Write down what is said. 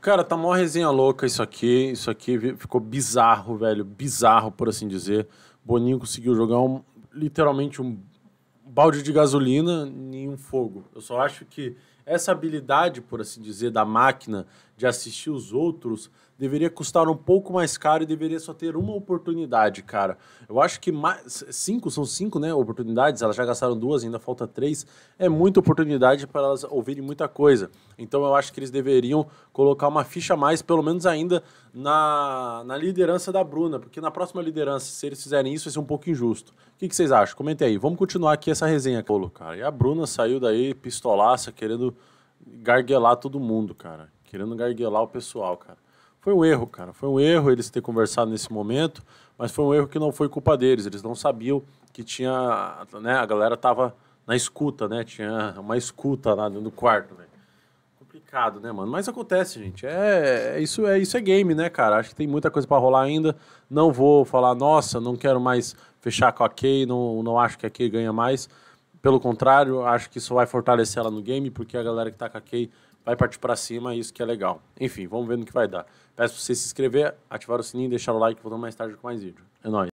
Cara, tá mó resenha louca isso aqui. Isso aqui ficou bizarro, velho. Bizarro, por assim dizer. Boninho conseguiu jogar um, literalmente um balde de gasolina em um fogo. Eu só acho que essa habilidade, por assim dizer, da máquina de assistir os outros deveria custar um pouco mais caro e deveria só ter uma oportunidade, cara. Eu acho que mais, cinco, são cinco, né, oportunidades, elas já gastaram duas, ainda falta três. É muita oportunidade para elas ouvirem muita coisa. Então eu acho que eles deveriam colocar uma ficha a mais, pelo menos ainda na, na liderança da Bruna, porque na próxima liderança, se eles fizerem isso, vai ser um pouco injusto. O que, que vocês acham? Comentem aí. Vamos continuar aqui essa resenha, cara. E a Bruna saiu daí pistolaça, querendo garguelar todo mundo, cara. Querendo garguelar o pessoal, cara. Foi um erro, cara. Foi um erro eles terem conversado nesse momento, mas foi um erro que não foi culpa deles. Eles não sabiam que tinha. Né, a galera tava na escuta, né? Tinha uma escuta lá dentro do quarto, né? Complicado, né, mano? Mas acontece, gente. É, é isso é isso é game, né, cara? Acho que tem muita coisa para rolar ainda. Não vou falar, nossa, não quero mais fechar com a Kay, não, não acho que a Kay ganha mais. Pelo contrário, acho que isso vai fortalecer ela no game, porque a galera que tá com a Kay vai partir para cima, isso que é legal. Enfim, vamos ver no que vai dar. Peço pra você se inscrever, ativar o sininho, deixar o like, voltando mais tarde com mais vídeo. É nóis.